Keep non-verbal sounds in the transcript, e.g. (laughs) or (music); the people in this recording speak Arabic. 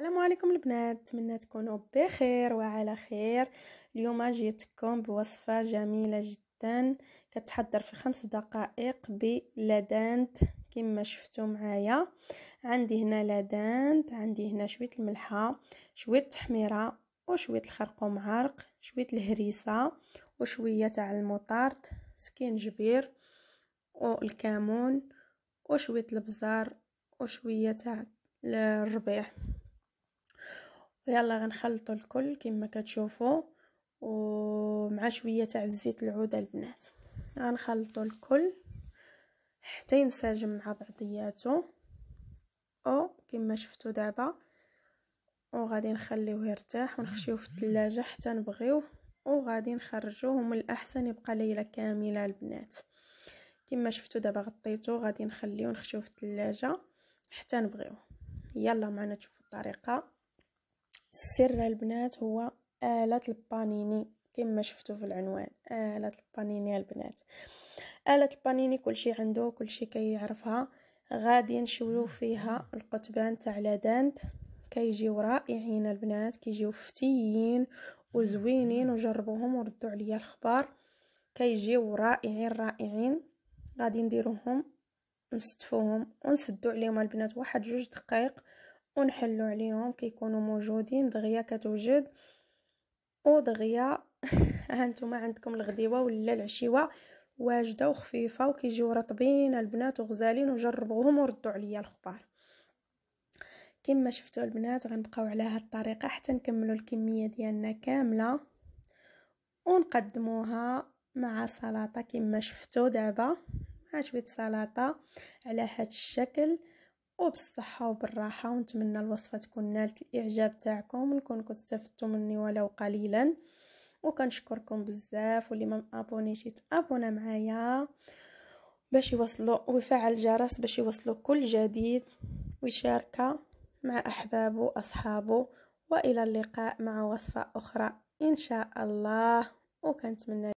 السلام عليكم البنات نتمنى تكونوا بخير وعلى خير اليوم جيتكم بوصفه جميله جدا كتحضر في خمس دقائق بلاداند كما شفتوا معايا عندي هنا لاداند عندي هنا شويه الملحه شويه التحميره وشويه الخرقوم عرق شويه الهريسه وشويه تاع المطارد سكينجبير والكمون وشويه البزار وشويه تاع الربيع يلا غنخلطوا الكل كما كتشوفوا ومع شويه تاع الزيت العود البنات غنخلطوا الكل حتى ينسجم مع بعضياته او كما شفتوا دابا وغادي نخليوه يرتاح ونخشيوه في الثلاجه حتى نبغيوه وغادي نخرجوه ومن الاحسن يبقى ليله كامله البنات كما شفتوا دابا غطيته غادي نخليوه ونخشيوه في الثلاجه حتى نبغيوه يلا معنا تشوفوا الطريقه سر البنات هو آلة البانيني كما شفتوا في العنوان آلة البانيني البنات آلة البانيني كل شيء عنده كل شيء كيعرفها يعرفها غادي نشويو فيها القطبان تاع لادانت كيجيو رائعين البنات كيجيو فتيين وزوينين وجربوهم وردوا عليا الخبار كيجيو رائعين رائعين غادي نديروهم نستفوهم ونسدو عليهم البنات واحد جوج دقائق ونحلو عليهم كيكونوا موجودين دغيا كتوجد ودغيا (laughs) هانتوما عندكم الغديوه ولا العشيوه واجده وخفيفه وكيجيو رطبين البنات وغزالين وجربوهم وردوا عليا الخبار كما شفتوا البنات غنبقاو على هذه الطريقه حتى نكملوا الكميه ديالنا كامله ونقدموها مع سلطه كما شفتوا دابا مع شويه سلطه على هذا الشكل وبالصحة وبالراحة ونتمنى الوصفة تكون نالت الإعجاب تاعكم ونكون كنت استفدتوا مني ولو قليلا وكنشكركم بزاف واللي ما مابونيش يتابونا معايا باش يوصلوا ويفعل الجرس باش يوصلوا كل جديد ويشارك مع أحبابه وأصحابه وإلى اللقاء مع وصفة أخرى إن شاء الله وكنتمنى